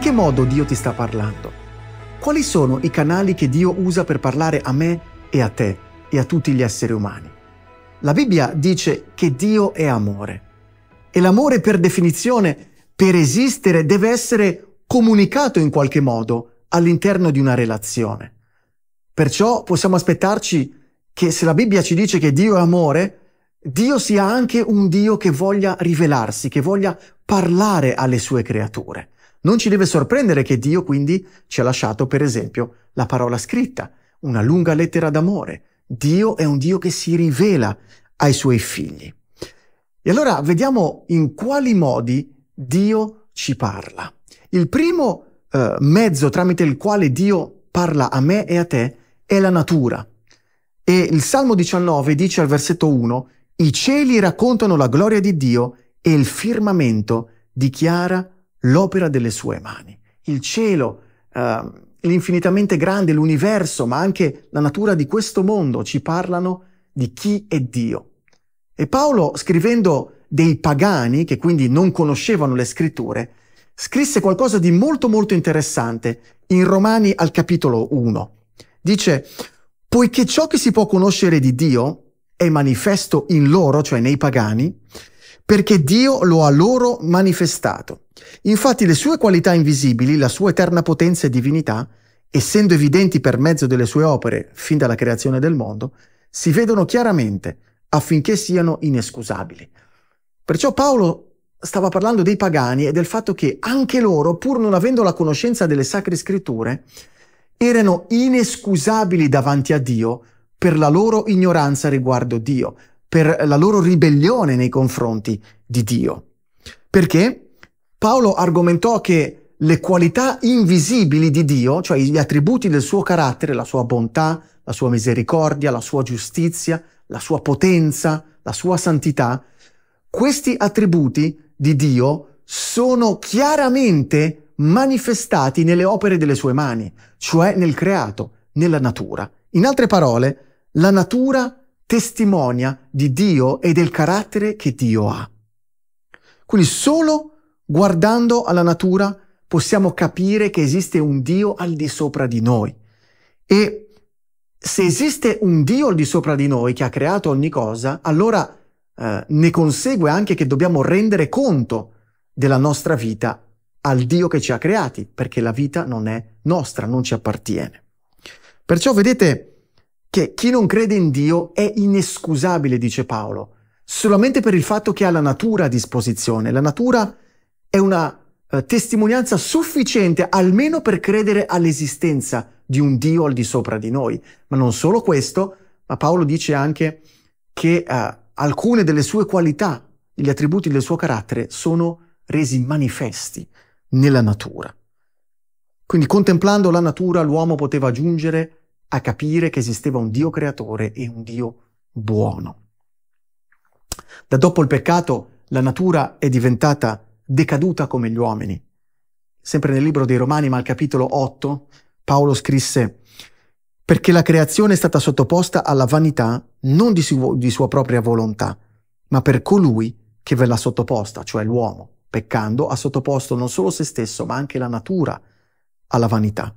che modo Dio ti sta parlando? Quali sono i canali che Dio usa per parlare a me e a te e a tutti gli esseri umani? La Bibbia dice che Dio è amore e l'amore per definizione, per esistere, deve essere comunicato in qualche modo all'interno di una relazione. Perciò possiamo aspettarci che se la Bibbia ci dice che Dio è amore, Dio sia anche un Dio che voglia rivelarsi, che voglia parlare alle sue creature. Non ci deve sorprendere che Dio quindi ci ha lasciato, per esempio, la parola scritta, una lunga lettera d'amore. Dio è un Dio che si rivela ai suoi figli. E allora vediamo in quali modi Dio ci parla. Il primo eh, mezzo tramite il quale Dio parla a me e a te è la natura. E il Salmo 19 dice al versetto 1, I cieli raccontano la gloria di Dio e il firmamento dichiara la l'opera delle sue mani, il cielo, eh, l'infinitamente grande, l'universo, ma anche la natura di questo mondo ci parlano di chi è Dio. E Paolo, scrivendo dei pagani, che quindi non conoscevano le scritture, scrisse qualcosa di molto molto interessante in Romani al capitolo 1. Dice, poiché ciò che si può conoscere di Dio è manifesto in loro, cioè nei pagani, perché Dio lo ha loro manifestato. Infatti le sue qualità invisibili, la sua eterna potenza e divinità, essendo evidenti per mezzo delle sue opere fin dalla creazione del mondo, si vedono chiaramente affinché siano inescusabili. Perciò Paolo stava parlando dei pagani e del fatto che anche loro, pur non avendo la conoscenza delle sacre scritture, erano inescusabili davanti a Dio per la loro ignoranza riguardo Dio, per la loro ribellione nei confronti di Dio. Perché Paolo argomentò che le qualità invisibili di Dio, cioè gli attributi del suo carattere, la sua bontà, la sua misericordia, la sua giustizia, la sua potenza, la sua santità, questi attributi di Dio sono chiaramente manifestati nelle opere delle sue mani, cioè nel creato, nella natura. In altre parole, la natura testimonia di Dio e del carattere che Dio ha. Quindi solo guardando alla natura possiamo capire che esiste un Dio al di sopra di noi. E se esiste un Dio al di sopra di noi che ha creato ogni cosa, allora eh, ne consegue anche che dobbiamo rendere conto della nostra vita al Dio che ci ha creati, perché la vita non è nostra, non ci appartiene. Perciò vedete, che chi non crede in Dio è inescusabile, dice Paolo, solamente per il fatto che ha la natura a disposizione. La natura è una eh, testimonianza sufficiente almeno per credere all'esistenza di un Dio al di sopra di noi. Ma non solo questo, ma Paolo dice anche che eh, alcune delle sue qualità, gli attributi del suo carattere, sono resi manifesti nella natura. Quindi contemplando la natura l'uomo poteva giungere a capire che esisteva un Dio creatore e un Dio buono. Da dopo il peccato la natura è diventata decaduta come gli uomini. Sempre nel libro dei Romani, ma al capitolo 8, Paolo scrisse perché la creazione è stata sottoposta alla vanità non di, su- di sua propria volontà, ma per colui che ve l'ha sottoposta, cioè l'uomo. Peccando ha sottoposto non solo se stesso, ma anche la natura alla vanità.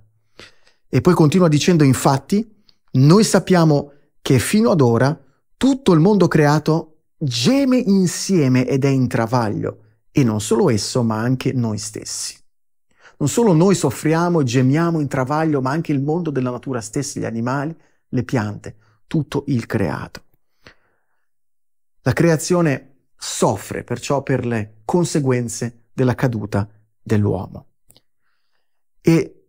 E poi continua dicendo infatti, noi sappiamo che fino ad ora tutto il mondo creato geme insieme ed è in travaglio, e non solo esso, ma anche noi stessi. Non solo noi soffriamo e gemiamo in travaglio, ma anche il mondo della natura stessa, gli animali, le piante, tutto il creato. La creazione soffre perciò per le conseguenze della caduta dell'uomo. E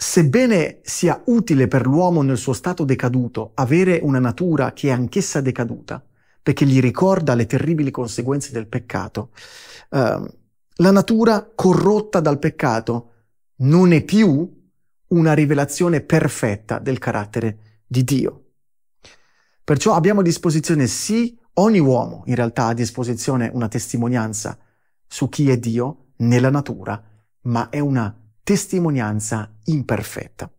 Sebbene sia utile per l'uomo nel suo stato decaduto avere una natura che è anch'essa decaduta, perché gli ricorda le terribili conseguenze del peccato, eh, la natura corrotta dal peccato non è più una rivelazione perfetta del carattere di Dio. Perciò abbiamo a disposizione sì, ogni uomo in realtà ha a disposizione una testimonianza su chi è Dio nella natura, ma è una testimonianza imperfetta.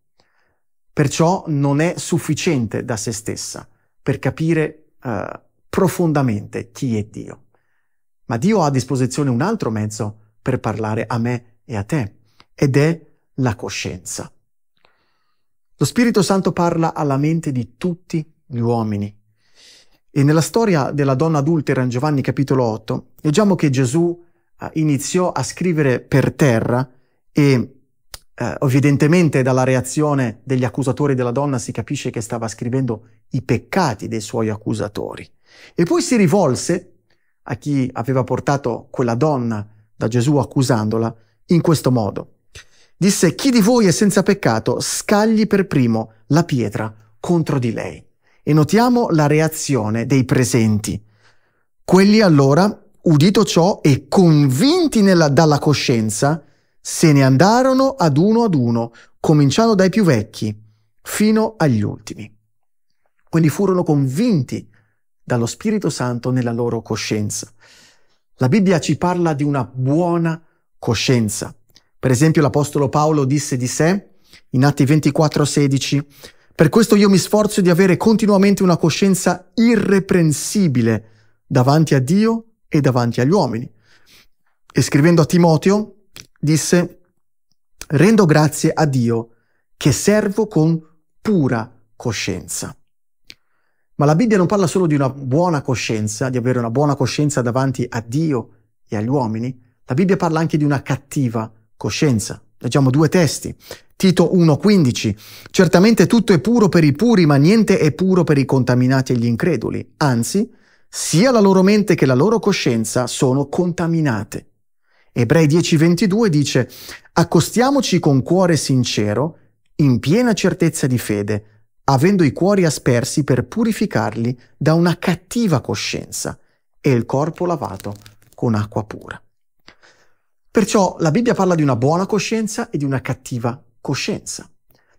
Perciò non è sufficiente da se stessa per capire eh, profondamente chi è Dio. Ma Dio ha a disposizione un altro mezzo per parlare a me e a te, ed è la coscienza. Lo Spirito Santo parla alla mente di tutti gli uomini. E nella storia della donna adultera in Giovanni capitolo 8, leggiamo che Gesù eh, iniziò a scrivere per terra e eh, evidentemente dalla reazione degli accusatori della donna si capisce che stava scrivendo i peccati dei suoi accusatori. E poi si rivolse a chi aveva portato quella donna da Gesù accusandola in questo modo. Disse, chi di voi è senza peccato, scagli per primo la pietra contro di lei. E notiamo la reazione dei presenti. Quelli allora, udito ciò e convinti nella, dalla coscienza, se ne andarono ad uno ad uno, cominciando dai più vecchi, fino agli ultimi. Quindi furono convinti dallo Spirito Santo nella loro coscienza. La Bibbia ci parla di una buona coscienza. Per esempio l'Apostolo Paolo disse di sé in Atti 24:16, per questo io mi sforzo di avere continuamente una coscienza irreprensibile davanti a Dio e davanti agli uomini. E scrivendo a Timoteo, disse, rendo grazie a Dio che servo con pura coscienza. Ma la Bibbia non parla solo di una buona coscienza, di avere una buona coscienza davanti a Dio e agli uomini, la Bibbia parla anche di una cattiva coscienza. Leggiamo due testi. Tito 1,15. Certamente tutto è puro per i puri, ma niente è puro per i contaminati e gli increduli. Anzi, sia la loro mente che la loro coscienza sono contaminate. Ebrei 10:22 dice, accostiamoci con cuore sincero, in piena certezza di fede, avendo i cuori aspersi per purificarli da una cattiva coscienza e il corpo lavato con acqua pura. Perciò la Bibbia parla di una buona coscienza e di una cattiva coscienza.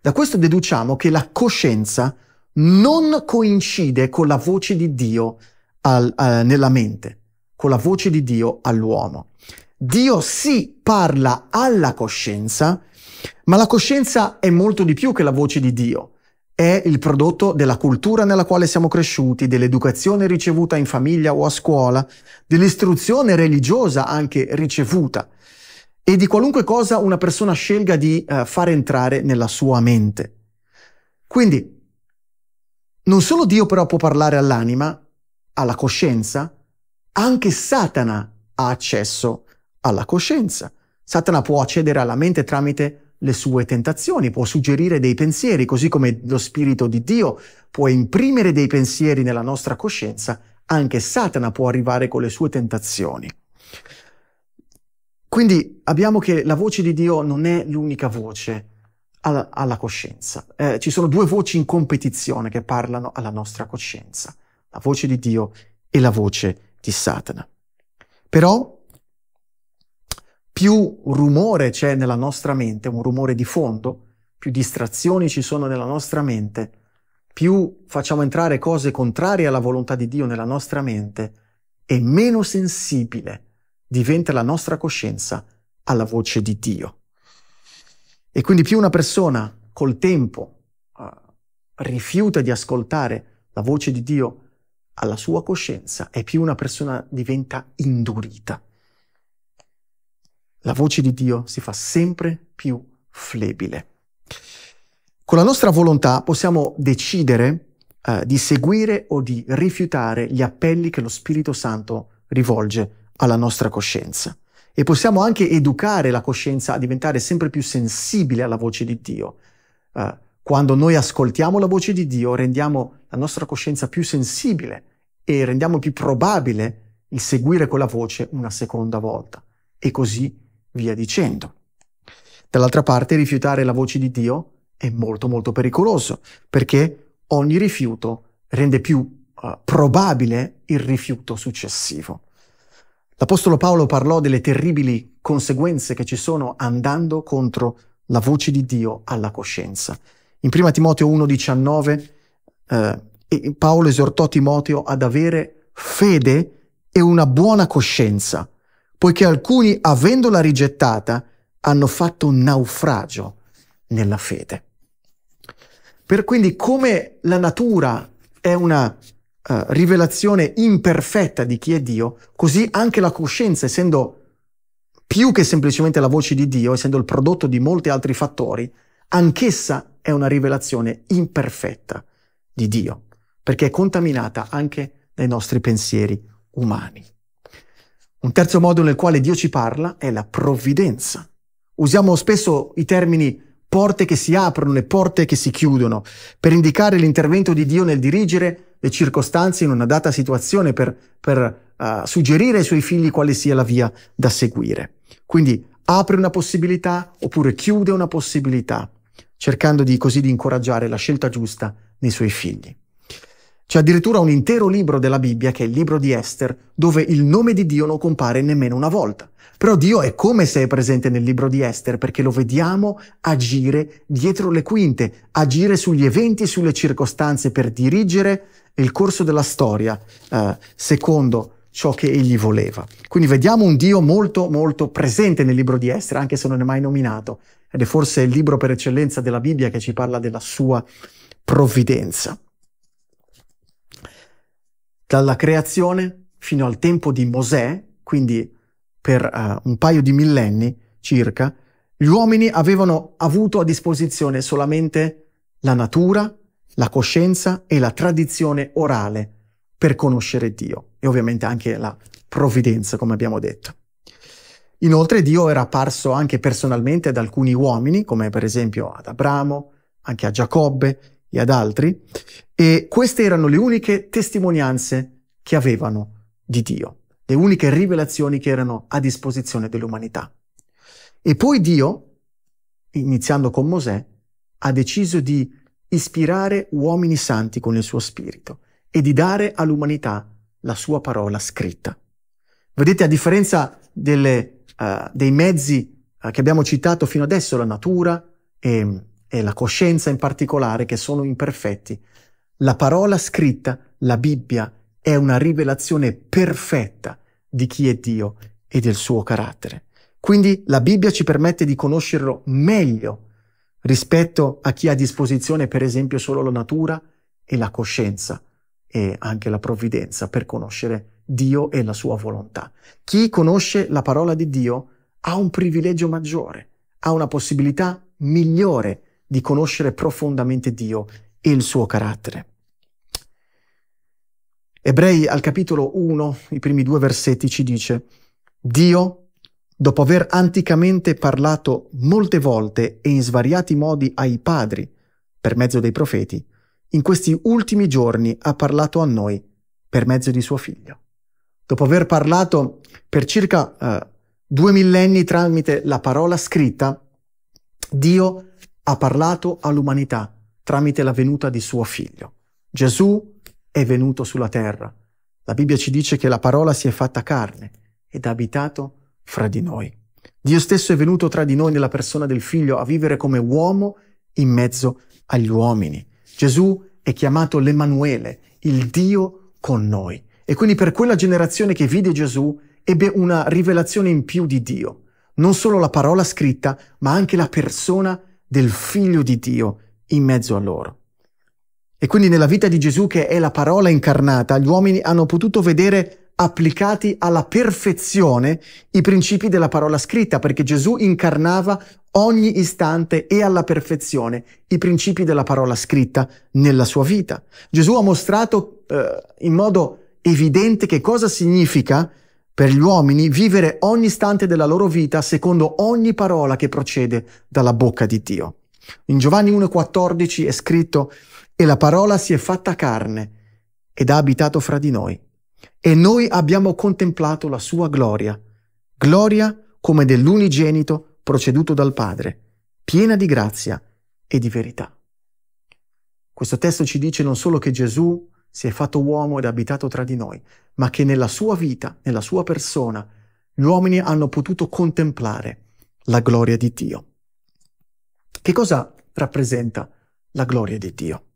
Da questo deduciamo che la coscienza non coincide con la voce di Dio al, eh, nella mente, con la voce di Dio all'uomo. Dio sì parla alla coscienza, ma la coscienza è molto di più che la voce di Dio. È il prodotto della cultura nella quale siamo cresciuti, dell'educazione ricevuta in famiglia o a scuola, dell'istruzione religiosa anche ricevuta e di qualunque cosa una persona scelga di uh, far entrare nella sua mente. Quindi, non solo Dio però può parlare all'anima, alla coscienza, anche Satana ha accesso alla coscienza. Satana può accedere alla mente tramite le sue tentazioni, può suggerire dei pensieri, così come lo Spirito di Dio può imprimere dei pensieri nella nostra coscienza, anche Satana può arrivare con le sue tentazioni. Quindi abbiamo che la voce di Dio non è l'unica voce alla, alla coscienza. Eh, ci sono due voci in competizione che parlano alla nostra coscienza, la voce di Dio e la voce di Satana. Però più rumore c'è nella nostra mente, un rumore di fondo, più distrazioni ci sono nella nostra mente, più facciamo entrare cose contrarie alla volontà di Dio nella nostra mente e meno sensibile diventa la nostra coscienza alla voce di Dio. E quindi più una persona col tempo uh, rifiuta di ascoltare la voce di Dio alla sua coscienza e più una persona diventa indurita la voce di Dio si fa sempre più flebile. Con la nostra volontà possiamo decidere eh, di seguire o di rifiutare gli appelli che lo Spirito Santo rivolge alla nostra coscienza e possiamo anche educare la coscienza a diventare sempre più sensibile alla voce di Dio. Eh, quando noi ascoltiamo la voce di Dio rendiamo la nostra coscienza più sensibile e rendiamo più probabile il seguire quella voce una seconda volta e così via dicendo. Dall'altra parte rifiutare la voce di Dio è molto molto pericoloso perché ogni rifiuto rende più uh, probabile il rifiuto successivo. L'Apostolo Paolo parlò delle terribili conseguenze che ci sono andando contro la voce di Dio alla coscienza. In 1 Timoteo 1,19 eh, Paolo esortò Timoteo ad avere fede e una buona coscienza poiché alcuni, avendola rigettata, hanno fatto un naufragio nella fede. Per quindi come la natura è una uh, rivelazione imperfetta di chi è Dio, così anche la coscienza, essendo più che semplicemente la voce di Dio, essendo il prodotto di molti altri fattori, anch'essa è una rivelazione imperfetta di Dio, perché è contaminata anche dai nostri pensieri umani. Un terzo modo nel quale Dio ci parla è la provvidenza. Usiamo spesso i termini porte che si aprono e porte che si chiudono per indicare l'intervento di Dio nel dirigere le circostanze in una data situazione, per, per uh, suggerire ai suoi figli quale sia la via da seguire. Quindi apre una possibilità oppure chiude una possibilità, cercando di così di incoraggiare la scelta giusta nei suoi figli. C'è addirittura un intero libro della Bibbia, che è il libro di Esther, dove il nome di Dio non compare nemmeno una volta. Però Dio è come se è presente nel libro di Esther, perché lo vediamo agire dietro le quinte, agire sugli eventi e sulle circostanze per dirigere il corso della storia eh, secondo ciò che egli voleva. Quindi vediamo un Dio molto molto presente nel libro di Esther, anche se non è mai nominato, ed è forse il libro per eccellenza della Bibbia che ci parla della sua provvidenza dalla creazione fino al tempo di Mosè, quindi per uh, un paio di millenni circa, gli uomini avevano avuto a disposizione solamente la natura, la coscienza e la tradizione orale per conoscere Dio e ovviamente anche la provvidenza, come abbiamo detto. Inoltre Dio era apparso anche personalmente ad alcuni uomini, come per esempio ad Abramo, anche a Giacobbe, e ad altri, e queste erano le uniche testimonianze che avevano di Dio, le uniche rivelazioni che erano a disposizione dell'umanità. E poi Dio, iniziando con Mosè, ha deciso di ispirare uomini santi con il suo spirito e di dare all'umanità la sua parola scritta. Vedete, a differenza delle, uh, dei mezzi uh, che abbiamo citato fino adesso, la natura e e la coscienza in particolare che sono imperfetti. La parola scritta, la Bibbia, è una rivelazione perfetta di chi è Dio e del suo carattere. Quindi la Bibbia ci permette di conoscerlo meglio rispetto a chi ha a disposizione per esempio solo la natura e la coscienza e anche la provvidenza per conoscere Dio e la sua volontà. Chi conosce la parola di Dio ha un privilegio maggiore, ha una possibilità migliore di conoscere profondamente Dio e il suo carattere. Ebrei al capitolo 1, i primi due versetti ci dice, Dio, dopo aver anticamente parlato molte volte e in svariati modi ai padri, per mezzo dei profeti, in questi ultimi giorni ha parlato a noi per mezzo di suo figlio. Dopo aver parlato per circa eh, due millenni tramite la parola scritta, Dio ha parlato all'umanità tramite la venuta di suo figlio. Gesù è venuto sulla terra. La Bibbia ci dice che la parola si è fatta carne ed ha abitato fra di noi. Dio stesso è venuto tra di noi nella persona del figlio a vivere come uomo in mezzo agli uomini. Gesù è chiamato l'Emanuele, il Dio con noi. E quindi per quella generazione che vide Gesù ebbe una rivelazione in più di Dio. Non solo la parola scritta, ma anche la persona scritta del figlio di Dio in mezzo a loro. E quindi nella vita di Gesù che è la parola incarnata, gli uomini hanno potuto vedere applicati alla perfezione i principi della parola scritta, perché Gesù incarnava ogni istante e alla perfezione i principi della parola scritta nella sua vita. Gesù ha mostrato eh, in modo evidente che cosa significa per gli uomini vivere ogni istante della loro vita secondo ogni parola che procede dalla bocca di Dio. In Giovanni 1,14 è scritto: E la parola si è fatta carne ed ha abitato fra di noi. E noi abbiamo contemplato la sua gloria, gloria come dell'unigenito proceduto dal Padre, piena di grazia e di verità. Questo testo ci dice non solo che Gesù si è fatto uomo ed abitato tra di noi, ma che nella sua vita, nella sua persona, gli uomini hanno potuto contemplare la gloria di Dio. Che cosa rappresenta la gloria di Dio?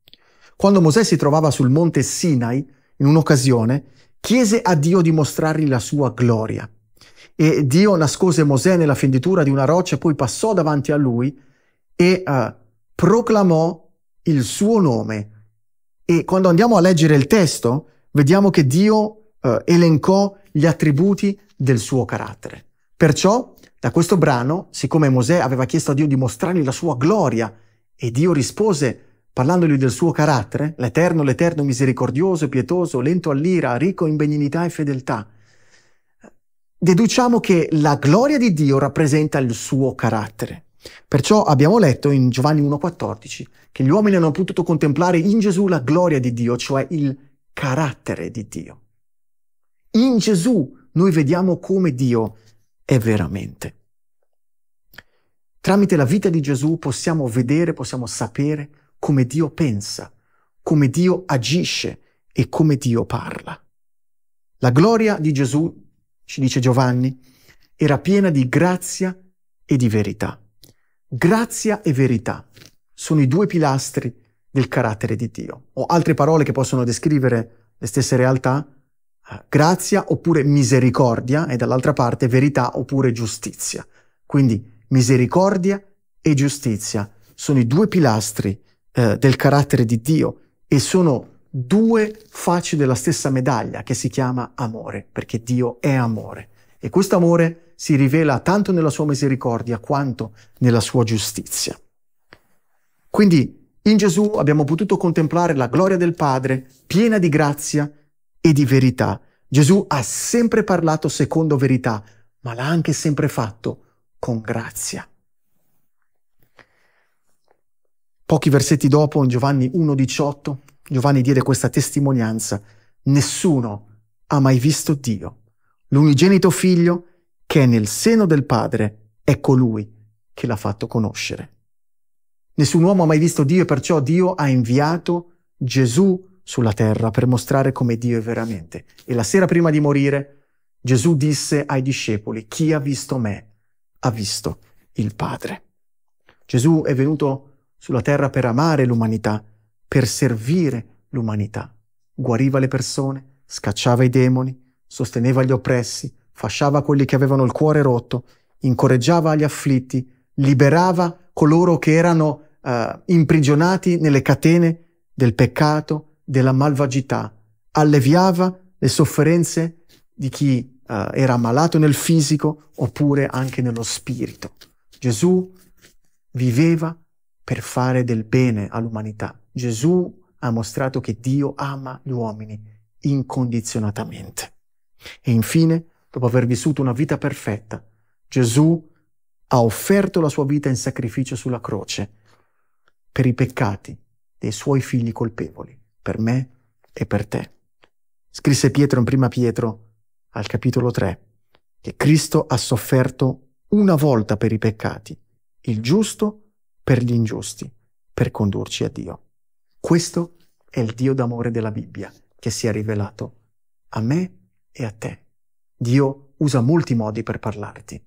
Quando Mosè si trovava sul monte Sinai, in un'occasione, chiese a Dio di mostrargli la sua gloria. E Dio nascose Mosè nella fenditura di una roccia, poi passò davanti a lui e uh, proclamò il suo nome e quando andiamo a leggere il testo, vediamo che Dio eh, elencò gli attributi del suo carattere. Perciò, da questo brano, siccome Mosè aveva chiesto a Dio di mostrargli la sua gloria e Dio rispose parlandogli del suo carattere, l'Eterno, l'Eterno misericordioso, pietoso, lento all'ira, ricco in benignità e fedeltà, deduciamo che la gloria di Dio rappresenta il suo carattere. Perciò abbiamo letto in Giovanni 1,14 che gli uomini hanno potuto contemplare in Gesù la gloria di Dio, cioè il carattere di Dio. In Gesù noi vediamo come Dio è veramente. Tramite la vita di Gesù possiamo vedere, possiamo sapere come Dio pensa, come Dio agisce e come Dio parla. La gloria di Gesù, ci dice Giovanni, era piena di grazia e di verità. Grazia e verità sono i due pilastri del carattere di Dio. O altre parole che possono descrivere le stesse realtà, eh, grazia oppure misericordia e dall'altra parte verità oppure giustizia. Quindi misericordia e giustizia sono i due pilastri eh, del carattere di Dio e sono due facce della stessa medaglia che si chiama amore, perché Dio è amore. E questo amore si rivela tanto nella sua misericordia quanto nella sua giustizia. Quindi in Gesù abbiamo potuto contemplare la gloria del Padre piena di grazia e di verità. Gesù ha sempre parlato secondo verità, ma l'ha anche sempre fatto con grazia. Pochi versetti dopo, in Giovanni 1,18, Giovanni diede questa testimonianza, nessuno ha mai visto Dio l'unigenito figlio che è nel seno del Padre, è colui che l'ha fatto conoscere. Nessun uomo ha mai visto Dio e perciò Dio ha inviato Gesù sulla terra per mostrare come Dio è veramente. E la sera prima di morire Gesù disse ai discepoli, chi ha visto me ha visto il Padre. Gesù è venuto sulla terra per amare l'umanità, per servire l'umanità. Guariva le persone, scacciava i demoni, sosteneva gli oppressi, fasciava quelli che avevano il cuore rotto, incorreggiava gli afflitti, liberava coloro che erano eh, imprigionati nelle catene del peccato, della malvagità, alleviava le sofferenze di chi eh, era malato nel fisico oppure anche nello spirito. Gesù viveva per fare del bene all'umanità. Gesù ha mostrato che Dio ama gli uomini incondizionatamente. E infine, dopo aver vissuto una vita perfetta, Gesù ha offerto la sua vita in sacrificio sulla croce per i peccati dei suoi figli colpevoli, per me e per te. Scrisse Pietro in prima Pietro al capitolo 3 che Cristo ha sofferto una volta per i peccati, il giusto per gli ingiusti, per condurci a Dio. Questo è il Dio d'amore della Bibbia che si è rivelato a me e a te e a te. Dio usa molti modi per parlarti.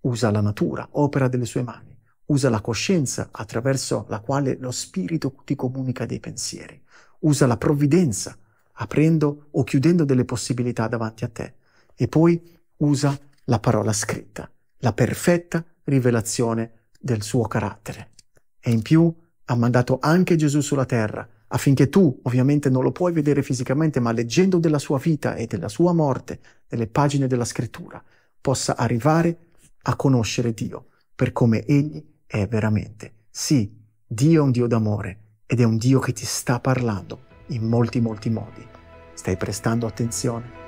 Usa la natura, opera delle sue mani. Usa la coscienza attraverso la quale lo spirito ti comunica dei pensieri. Usa la provvidenza, aprendo o chiudendo delle possibilità davanti a te. E poi usa la parola scritta, la perfetta rivelazione del suo carattere. E in più ha mandato anche Gesù sulla terra affinché tu ovviamente non lo puoi vedere fisicamente, ma leggendo della sua vita e della sua morte, nelle pagine della scrittura, possa arrivare a conoscere Dio per come Egli è veramente. Sì, Dio è un Dio d'amore ed è un Dio che ti sta parlando in molti, molti modi. Stai prestando attenzione?